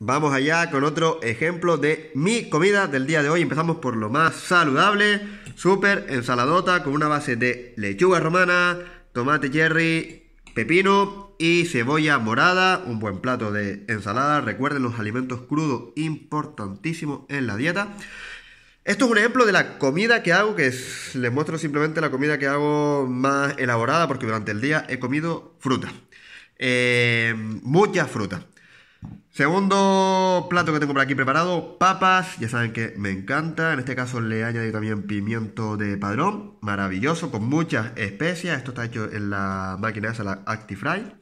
Vamos allá con otro ejemplo de mi comida del día de hoy. Empezamos por lo más saludable, súper ensaladota con una base de lechuga romana, tomate cherry, pepino y cebolla morada. Un buen plato de ensalada. Recuerden los alimentos crudos, importantísimos en la dieta. Esto es un ejemplo de la comida que hago, que les muestro simplemente la comida que hago más elaborada porque durante el día he comido fruta. Eh, mucha fruta. Segundo plato que tengo por aquí preparado, papas, ya saben que me encanta, en este caso le he añadido también pimiento de padrón, maravilloso, con muchas especias, esto está hecho en la máquina esa, la Actifry,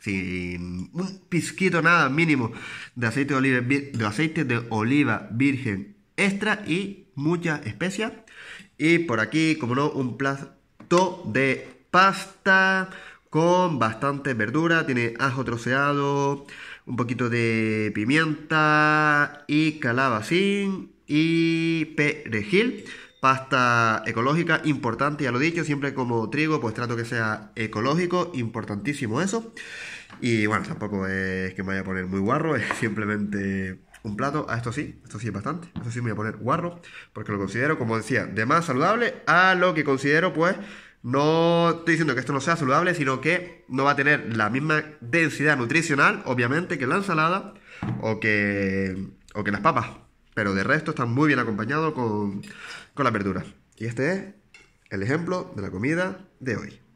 sin un pizquito nada mínimo de aceite de oliva, de aceite de oliva virgen extra y muchas especias. Y por aquí, como no, un plato de pasta con bastante verdura, tiene ajo troceado, un poquito de pimienta y calabacín y perejil. Pasta ecológica, importante, ya lo he dicho, siempre como trigo, pues trato que sea ecológico, importantísimo eso. Y bueno, tampoco es que me vaya a poner muy guarro, es simplemente un plato, a ah, esto sí, esto sí es bastante, esto sí me voy a poner guarro, porque lo considero, como decía, de más saludable a lo que considero, pues, no estoy diciendo que esto no sea saludable, sino que no va a tener la misma densidad nutricional, obviamente, que la ensalada o que, las papas. Pero de resto está muy bien acompañado con, con las verduras. Y este es el ejemplo de la comida de hoy.